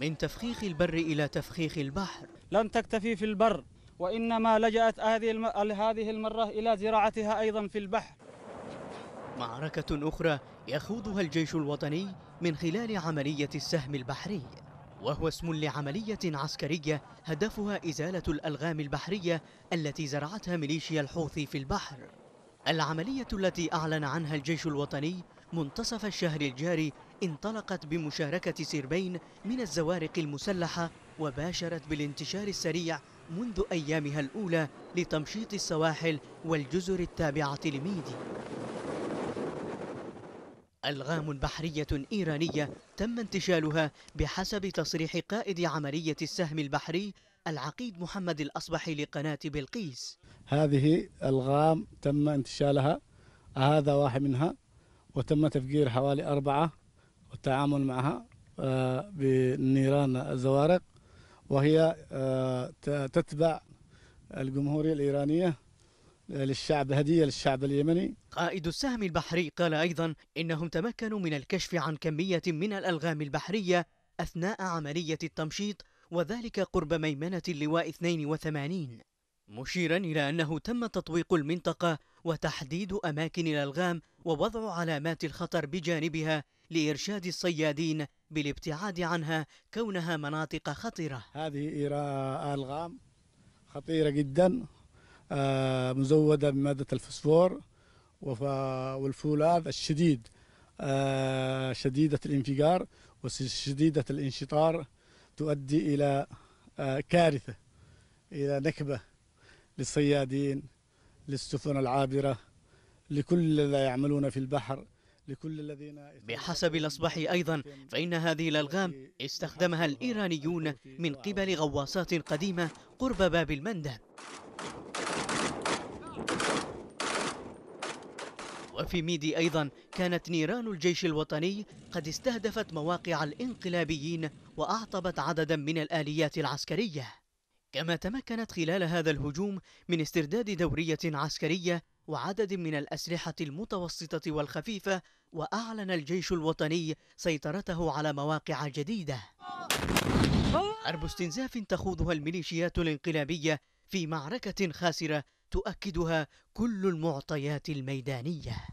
من تفخيخ البر إلى تفخيخ البحر لم تكتفي في البر وإنما لجأت هذه هذه المرة إلى زراعتها أيضا في البحر معركة أخرى يخوضها الجيش الوطني من خلال عملية السهم البحري وهو اسم لعملية عسكرية هدفها إزالة الألغام البحرية التي زرعتها ميليشيا الحوثي في البحر العملية التي أعلن عنها الجيش الوطني منتصف الشهر الجاري انطلقت بمشاركة سيربين من الزوارق المسلحة وباشرت بالانتشار السريع منذ أيامها الأولى لتمشيط السواحل والجزر التابعة لميدي ألغام بحرية إيرانية تم انتشالها بحسب تصريح قائد عملية السهم البحري العقيد محمد الأصبح لقناة بلقيس هذه ألغام تم انتشالها هذا واحد منها وتم تفجير حوالي أربعة والتعامل معها آه، بنيران الزوارق وهي آه، تتبع الجمهورية الإيرانية آه، للشعب هدية للشعب اليمني قائد السهم البحري قال أيضا إنهم تمكنوا من الكشف عن كمية من الألغام البحرية أثناء عملية التمشيط وذلك قرب ميمنة اللواء 82 مشيرا إلى أنه تم تطويق المنطقة وتحديد أماكن الألغام ووضع علامات الخطر بجانبها لإرشاد الصيادين بالابتعاد عنها كونها مناطق خطرة هذه إيراء ألغام خطيرة جدا آه، مزودة بمادة الفسفور والفولاذ الشديد آه، شديدة الانفجار وشديدة الانشطار تؤدي إلى آه، كارثة إلى نكبة للصيادين للسفن العابرة لكل الذين يعملون في البحر لكل الذين بحسب الأصبح أيضا فإن هذه الألغام استخدمها الإيرانيون من قبل غواصات قديمة قرب باب المندب وفي ميدي أيضا كانت نيران الجيش الوطني قد استهدفت مواقع الانقلابيين وأعطبت عددا من الآليات العسكرية كما تمكنت خلال هذا الهجوم من استرداد دورية عسكرية وعدد من الأسلحة المتوسطة والخفيفة وأعلن الجيش الوطني سيطرته على مواقع جديدة حرب استنزاف تخوضها الميليشيات الانقلابية في معركة خاسرة تؤكدها كل المعطيات الميدانية